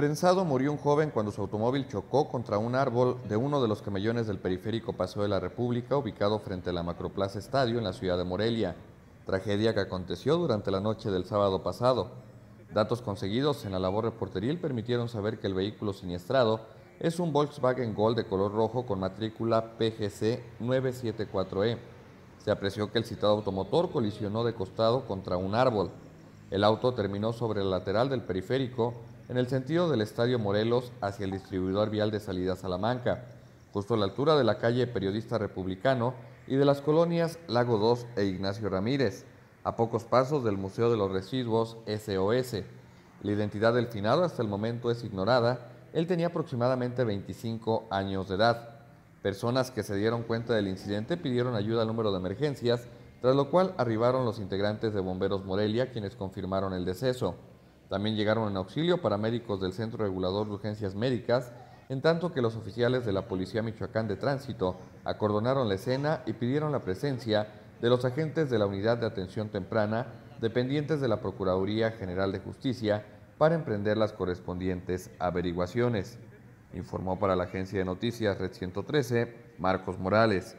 Prensado murió un joven cuando su automóvil chocó contra un árbol de uno de los camellones del periférico Paseo de la República, ubicado frente a la Macroplaza Estadio en la ciudad de Morelia. Tragedia que aconteció durante la noche del sábado pasado. Datos conseguidos en la labor reporteril permitieron saber que el vehículo siniestrado es un Volkswagen Gol de color rojo con matrícula PGC 974E. E. Se apreció que el citado automotor colisionó de costado contra un árbol. El auto terminó sobre el lateral del periférico en el sentido del Estadio Morelos hacia el distribuidor vial de salida Salamanca, justo a la altura de la calle Periodista Republicano y de las colonias Lago 2 e Ignacio Ramírez, a pocos pasos del Museo de los Residuos SOS. La identidad del finado hasta el momento es ignorada, él tenía aproximadamente 25 años de edad. Personas que se dieron cuenta del incidente pidieron ayuda al número de emergencias, tras lo cual arribaron los integrantes de Bomberos Morelia quienes confirmaron el deceso. También llegaron en auxilio paramédicos del Centro Regulador de Urgencias Médicas, en tanto que los oficiales de la Policía Michoacán de Tránsito acordonaron la escena y pidieron la presencia de los agentes de la Unidad de Atención Temprana, dependientes de la Procuraduría General de Justicia, para emprender las correspondientes averiguaciones. Informó para la agencia de noticias Red 113 Marcos Morales.